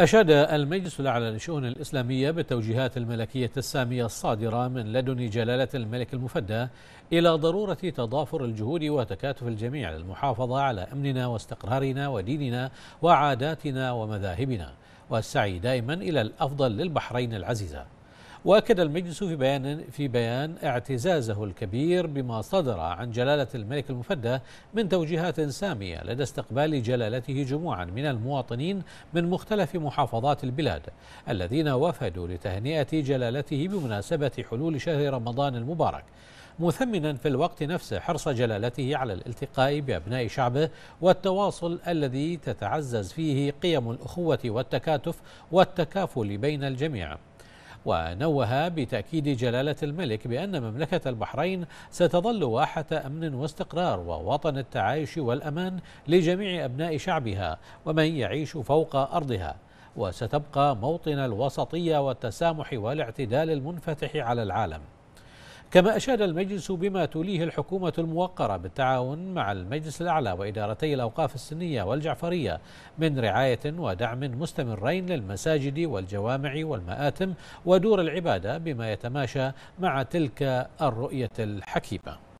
أشاد المجلس الأعلى للشؤون الإسلامية بالتوجيهات الملكية السامية الصادرة من لدن جلالة الملك المفدى إلى ضرورة تضافر الجهود وتكاتف الجميع للمحافظة على أمننا واستقرارنا وديننا وعاداتنا ومذاهبنا والسعي دائما إلى الأفضل للبحرين العزيزة واكد المجلس في بيان في بيان اعتزازه الكبير بما صدر عن جلاله الملك المفدى من توجيهات ساميه لدى استقبال جلالته جموعا من المواطنين من مختلف محافظات البلاد الذين وفدوا لتهنئه جلالته بمناسبه حلول شهر رمضان المبارك مثمنا في الوقت نفسه حرص جلالته على الالتقاء بابناء شعبه والتواصل الذي تتعزز فيه قيم الاخوه والتكاتف والتكافل بين الجميع ونوه بتأكيد جلالة الملك بأن مملكة البحرين ستظل واحة أمن واستقرار ووطن التعايش والأمان لجميع أبناء شعبها ومن يعيش فوق أرضها وستبقى موطن الوسطية والتسامح والاعتدال المنفتح على العالم كما أشاد المجلس بما توليه الحكومة الموقرة بالتعاون مع المجلس الأعلى وإدارتي الأوقاف السنية والجعفرية من رعاية ودعم مستمرين للمساجد والجوامع والمآتم ودور العبادة بما يتماشى مع تلك الرؤية الحكيمة